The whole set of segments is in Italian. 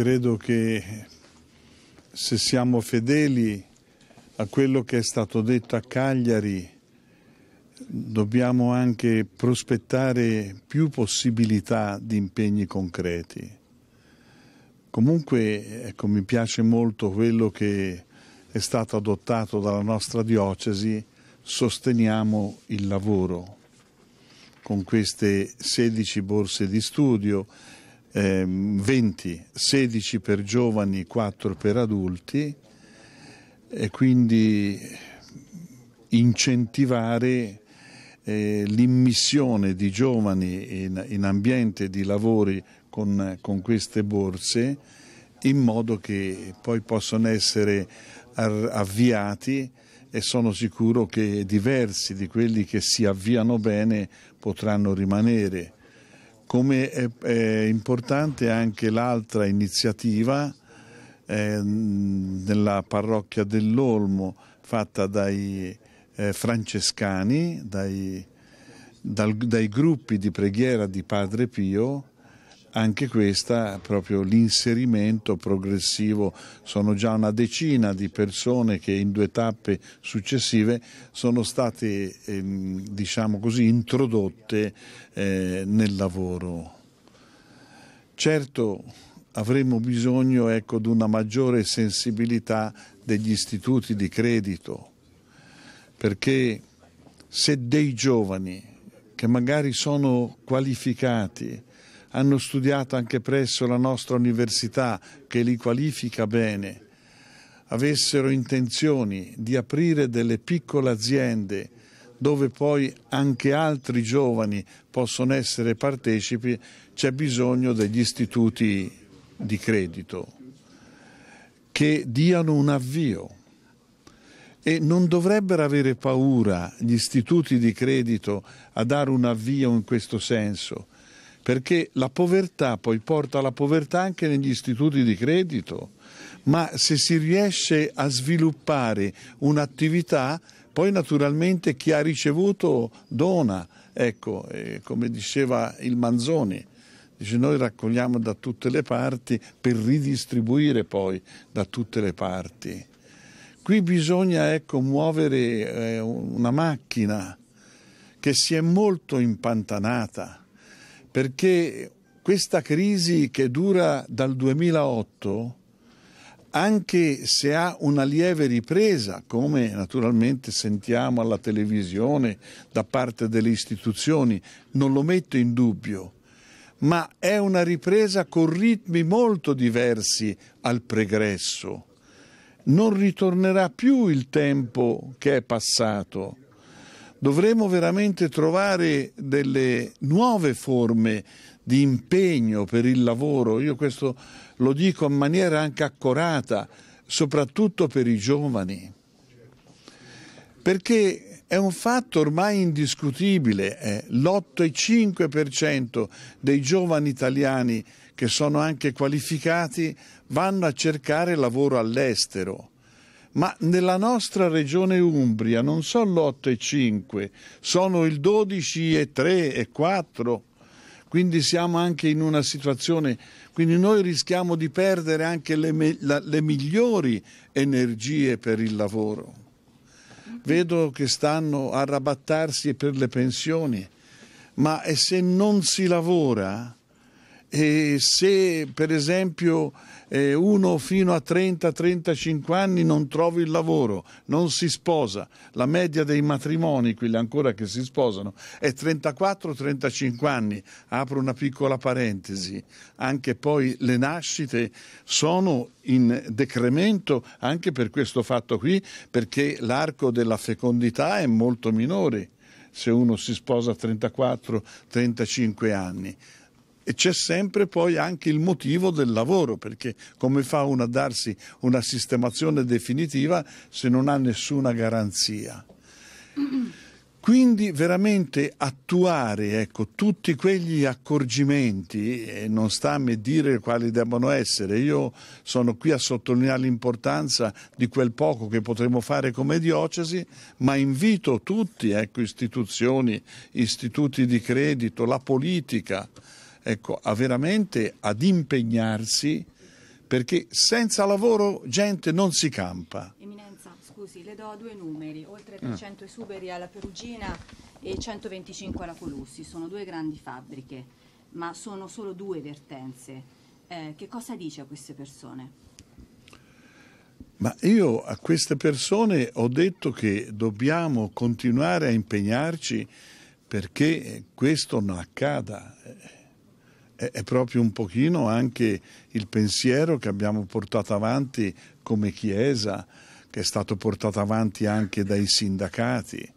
credo che se siamo fedeli a quello che è stato detto a Cagliari, dobbiamo anche prospettare più possibilità di impegni concreti. Comunque ecco, mi piace molto quello che è stato adottato dalla nostra diocesi, sosteniamo il lavoro con queste 16 borse di studio ehm, 20, 16 per giovani, 4 per adulti e quindi incentivare eh, l'immissione di giovani in, in, ambiente di lavori con, con queste borse in modo che poi possano essere avviati e sono sicuro che diversi di quelli che si avviano bene potranno rimanere come è, è importante anche l'altra iniziativa eh, nella parrocchia dell'Olmo fatta dai eh, francescani, dai, dal, dai gruppi di preghiera di Padre Pio, anche questa proprio l'inserimento progressivo, sono già una decina di persone che in due tappe successive sono state ehm, diciamo così, introdotte eh, nel lavoro. Certo avremo bisogno ecco, di una maggiore sensibilità degli istituti di credito, perché se dei giovani che magari sono qualificati, hanno studiato anche presso la nostra università che li qualifica bene, avessero intenzioni di aprire delle piccole aziende dove poi anche altri giovani possono essere partecipi, c'è bisogno degli istituti di credito che diano un avvio e non dovrebbero avere paura gli istituti di credito a dare un avvio in questo senso perché la povertà poi porta alla povertà anche negli istituti di credito, ma se si riesce a sviluppare un'attività, poi naturalmente chi ha ricevuto dona, ecco, eh, come diceva il Manzoni, dice noi raccogliamo da tutte le parti per ridistribuire poi da tutte le parti. Qui bisogna ecco, muovere eh, una macchina che si è molto impantanata perché questa crisi che dura dal 2008, anche se ha una lieve ripresa, come naturalmente sentiamo alla televisione da parte delle istituzioni, non lo metto in dubbio, ma è una ripresa con ritmi molto diversi al pregresso. Non ritornerà più il tempo che è passato dovremo veramente trovare delle nuove forme di impegno per il lavoro. Io questo lo dico in maniera anche accorata, soprattutto per i giovani, perché è un fatto ormai indiscutibile, eh? l'8,5% dei giovani italiani che sono anche qualificati vanno a cercare lavoro all'estero ma nella nostra regione Umbria non sono l'8,5, sono il 12,3 e 4. Quindi siamo anche in una situazione, quindi noi rischiamo di perdere anche le, la, le migliori energie per il lavoro. Vedo che stanno a rabattarsi per le pensioni, ma se non si lavora, e se per esempio eh, uno fino a 30-35 anni non trova il lavoro, non si sposa, la media dei matrimoni, quelli ancora che si sposano, è 34-35 anni, apro una piccola parentesi, anche poi le nascite sono in decremento anche per questo fatto qui, perché l'arco della fecondità è molto minore se uno si sposa a 34-35 anni e c'è sempre poi anche il motivo del lavoro, perché come fa uno a darsi una sistemazione definitiva se non ha nessuna garanzia? Quindi veramente attuare ecco, tutti quegli accorgimenti, e non sta a me dire quali debbano essere, io sono qui a sottolineare l'importanza di quel poco che potremo fare come diocesi, ma invito tutti, ecco, istituzioni, istituti di credito, la politica, ecco, a veramente ad impegnarsi perché senza lavoro gente non si campa. Eminenza, scusi, le do due numeri, oltre 300 esuberi alla Perugina e 125 alla Colussi, sono due grandi fabbriche, ma sono solo due vertenze. Eh, che cosa dice a queste persone? Ma io a queste persone ho detto che dobbiamo continuare a impegnarci perché questo non accada, è proprio un pochino anche il pensiero che abbiamo portato avanti come Chiesa, che è stato portato avanti anche dai sindacati.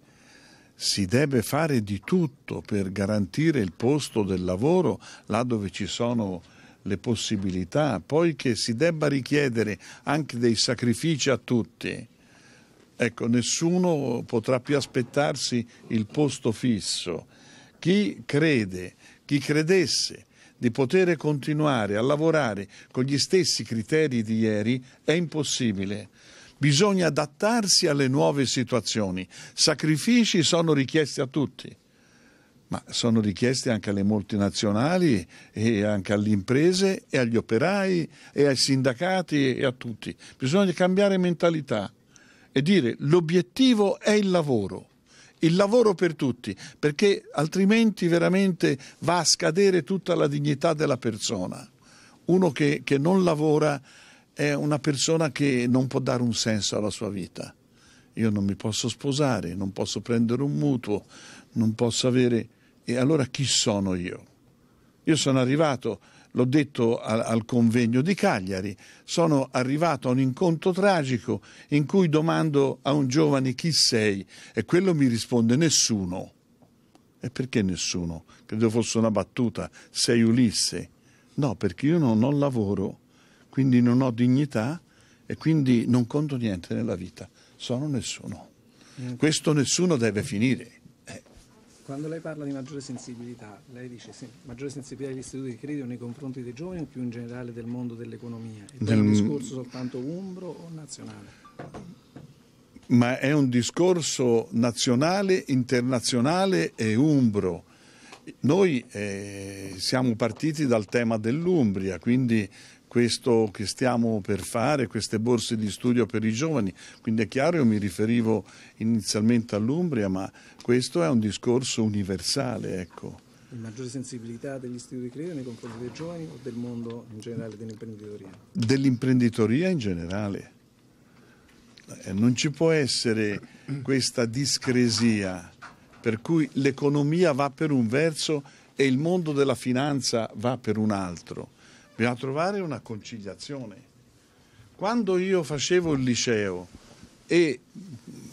Si deve fare di tutto per garantire il posto del lavoro là dove ci sono le possibilità, poi che si debba richiedere anche dei sacrifici a tutti. Ecco, nessuno potrà più aspettarsi il posto fisso. Chi crede, chi credesse di poter continuare a lavorare con gli stessi criteri di ieri è impossibile. Bisogna adattarsi alle nuove situazioni. Sacrifici sono richiesti a tutti ma sono richiesti anche alle multinazionali e anche alle imprese e agli operai e ai sindacati e a tutti. Bisogna cambiare mentalità e dire l'obiettivo è il lavoro il lavoro per tutti, perché altrimenti veramente va a scadere tutta la dignità della persona. Uno che, che non lavora è una persona che non può dare un senso alla sua vita. Io non mi posso sposare, non posso prendere un mutuo, non posso avere... E allora chi sono io? Io sono arrivato l'ho detto al, al convegno di Cagliari, sono arrivato a un incontro tragico in cui domando a un giovane chi sei e quello mi risponde nessuno. E perché nessuno? Credo fosse una battuta, sei Ulisse. No, perché io non ho lavoro, quindi non ho dignità e quindi non conto niente nella vita. Sono nessuno. Mm. Questo nessuno deve finire. Quando lei parla di maggiore sensibilità, lei dice sì, maggiore sensibilità degli istituti di credito nei confronti dei giovani o più in generale del mondo dell'economia? È del... un discorso soltanto umbro o nazionale? Ma è un discorso nazionale, internazionale e umbro. Noi eh, siamo partiti dal tema dell'Umbria, quindi questo che stiamo per fare, queste borse di studio per i giovani. Quindi è chiaro, io mi riferivo inizialmente all'Umbria, ma questo è un discorso universale. Ecco. Maggiore sensibilità degli istituti di credito nei confronti dei giovani o del mondo in generale dell'imprenditoria? Dell'imprenditoria in generale. Eh, non ci può essere questa discresia per cui l'economia va per un verso e il mondo della finanza va per un altro Bisogna trovare una conciliazione. Quando io facevo il liceo e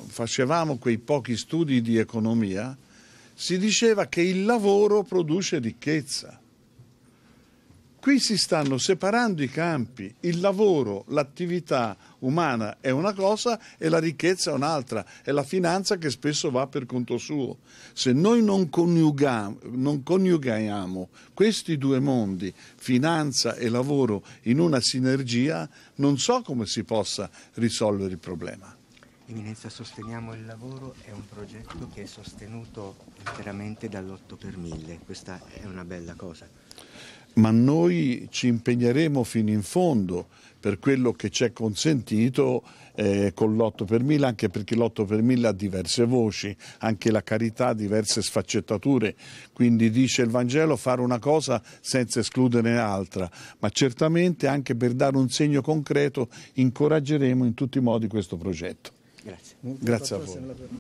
facevamo quei pochi studi di economia, si diceva che il lavoro produce ricchezza. Qui si stanno separando i campi, il lavoro, l'attività umana è una cosa e la ricchezza è un'altra, è la finanza che spesso va per conto suo. Se noi non coniughiamo, non coniughiamo questi due mondi, finanza e lavoro, in una sinergia, non so come si possa risolvere il problema. Eminenza, sosteniamo il lavoro è un progetto che è sostenuto interamente dall'8 per 1000, questa è una bella cosa ma noi ci impegneremo fino in fondo per quello che ci è consentito eh, con l'otto per 1000, anche perché l'otto per 1000 ha diverse voci, anche la carità ha diverse sfaccettature, quindi dice il Vangelo fare una cosa senza escludere l'altra, ma certamente anche per dare un segno concreto incoraggeremo in tutti i modi questo progetto. Grazie. Grazie a voi.